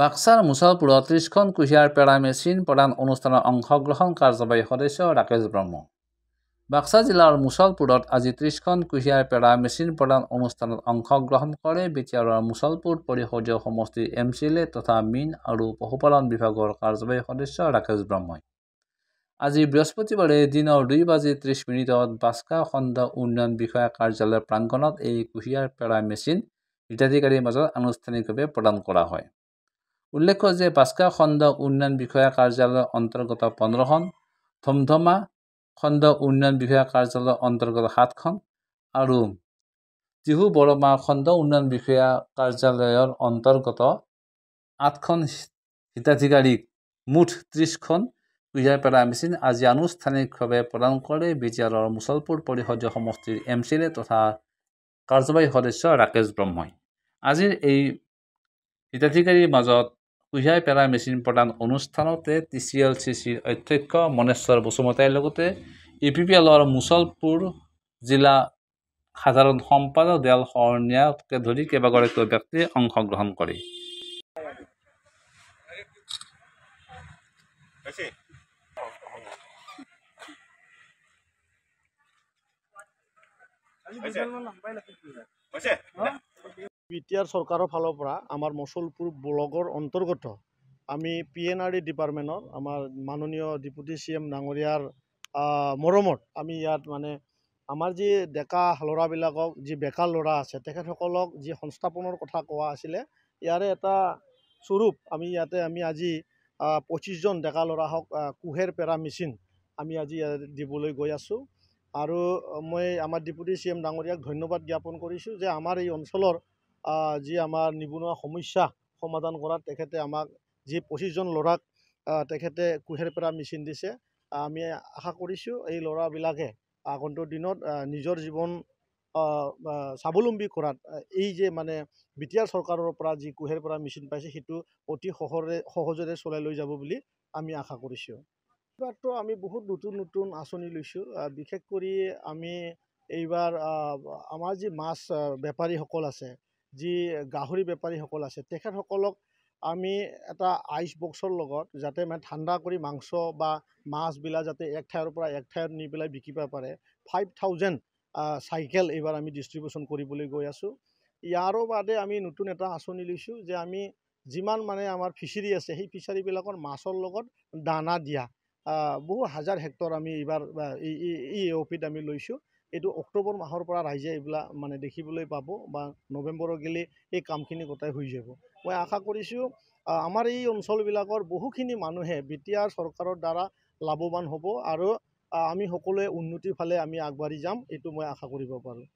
বাক্সাৰ মুছালপুৰত ত্ৰিছখন কুঁহিয়াৰ পেৰা মেচিন প্ৰদান অনুষ্ঠানৰ অংশগ্ৰহণ কাৰ্যবাহী সদস্য ৰাকেশ ব্ৰহ্ম বাক্সা জিলাৰ মুছলপুৰত আজি ত্ৰিছখন কুঁহিয়াৰ পেৰা মেচিন প্ৰদান অনুষ্ঠানত অংশগ্ৰহণ কৰে বিটিআৰৰ মুছলপুৰ পৰিষদীয় সমষ্টিৰ এম চি এল এ তথা মীন আৰু পশুপালন বিভাগৰ কাৰ্যবাহী সদস্য ৰাকেশ ব্ৰহ্মই আজি বৃহস্পতিবাৰে দিনৰ দুই বাজি ত্ৰিছ মিনিটত বাস্কা খণ্ড উন্নয়ন বিষয়া কাৰ্যালয়ৰ প্ৰাংগণত এই কুঁহিয়াৰ পেৰা মেচিন হিতাধিকাৰীৰ মাজত আনুষ্ঠানিকভাৱে প্ৰদান কৰা হয় উল্লেখ্য যে বাস্কা খণ্ড উন্নয়ন বিষয়া কাৰ্যালয়ৰ অন্তৰ্গত পোন্ধৰখন ধমধমা খণ্ড উন্নয়ন বিষয়া কাৰ্যালয়ৰ অন্তৰ্গত সাতখন আৰু টিহু বৰমা খণ্ড উন্নয়ন বিষয়া কাৰ্যালয়ৰ অন্তৰ্গত আঠখন হিতাধিকাৰীক মুঠ ত্ৰিছখন বুজাই পেলাই মেচিন আজি আনুষ্ঠানিকভাৱে প্ৰদান কৰে বি আৰৰ মুছলপুৰ পৰিষদীয় সমষ্টিৰ এম চি এ তথা কাৰ্যবাহী সদস্য ৰাকেশ ব্ৰহ্মই আজিৰ এই হিতাধিকাৰীৰ মাজত উজাই পেলাই মেচিন প্ৰদান অনুষ্ঠানতে টি চি এল চি চিৰ অধ্যক্ষ মনেশ্বৰ বসুমতাইৰ লগতে ই পি পি এলৰ মুছলপুৰ জিলা সাধাৰণ সম্পাদক দেল শৰণীয়াকে ধৰি কেইবাগৰাকীও ব্যক্তিয়ে অংশগ্ৰহণ কৰে চৰকাৰৰ ফালৰ পৰা আমাৰ মচলপুৰ ব্লকেৰ অন্তৰ্গত আমি পি এন আৰ ডি ডিপাৰ্টমেণ্টৰ আমাৰ মাননীয় ডিপুটি চি এম ডাঙৰীয়াৰ মৰমত আমি ইয়াত মানে আমাৰ যি ডেকা ল'ৰাবিলাকক যি যেকাৰ ল'ৰা আছে তেখেতসকলক যি সংস্থাপনৰ কথা কোৱা আছিলে ইয়াৰে এটা স্বৰূপ আমি ইয়াতে আমি আজি পঁচিছজন ডেকা লড়া হোক কুহেৰ পেৰা মেশিন আমি আজি দিবলৈ গৈ আছোঁ আৰু মই আমাৰ ডিপুটি চি এম ডাঙৰীয়াক ধন্যবাদ জ্ঞাপন কৰিছোঁ যে আমাৰ এই অঞ্চলৰ যি আমাৰ নিবনুৱা সমস্যা সমাধান কৰাত তেখেতে আমাক যি পঁচিছজন ল'ৰাক তেখেতে কুহেৰপেৰা মেচিন দিছে আমি আশা কৰিছোঁ এই ল'ৰাবিলাকে আগন্তুক দিনত নিজৰ জীৱন স্বাৱলম্বী কৰাত এই যে মানে বি টি আৰ চৰকাৰৰ পৰা যি কুহেৰপেৰা মেচিন পাইছে সেইটো অতি সহৰে সহজতে চলাই লৈ যাব বুলি আমি আশা কৰিছোঁ এইবাৰতো আমি বহুত নতুন নতুন আঁচনি লৈছোঁ বিশেষ কৰি আমি এইবাৰ আমাৰ যি মাছ বেপাৰীসকল আছে যি গাহৰি বেপাৰীসকল আছে তেখেতসকলক আমি এটা আইচ বক্সৰ লগত যাতে মানে ঠাণ্ডা কৰি মাংস বা মাছবিলাক যাতে এক ঠাইৰ পৰা এক ঠাইত নি পেলাই বিকিব পাৰে ফাইভ থাউজেণ্ড চাইকেল এইবাৰ আমি ডিষ্ট্ৰিবিউচন কৰিবলৈ গৈ আছোঁ ইয়াৰো বাদে আমি নতুন এটা আঁচনি লৈছোঁ যে আমি যিমান মানে আমাৰ ফিচাৰী আছে সেই ফিচাৰীবিলাকৰ মাছৰ লগত দানা দিয়া বহু হাজাৰ হেক্টৰ আমি এইবাৰ এই এই অ' পিত আমি লৈছোঁ এইটো অক্টোবৰ মাহৰ পৰা ৰাইজে এইবিলাক মানে দেখিবলৈ পাব বা নৱেম্বৰৰ গেলি এই কামখিনি গোটাই হৈ যাব মই আশা কৰিছোঁ আমাৰ এই অঞ্চলবিলাকৰ বহুখিনি মানুহে বি টি আৰ চৰকাৰৰ দ্বাৰা লাভৱান হ'ব আৰু আমি সকলোৱে উন্নতিৰ ফালে আমি আগবাঢ়ি যাম এইটো মই আশা কৰিব পাৰোঁ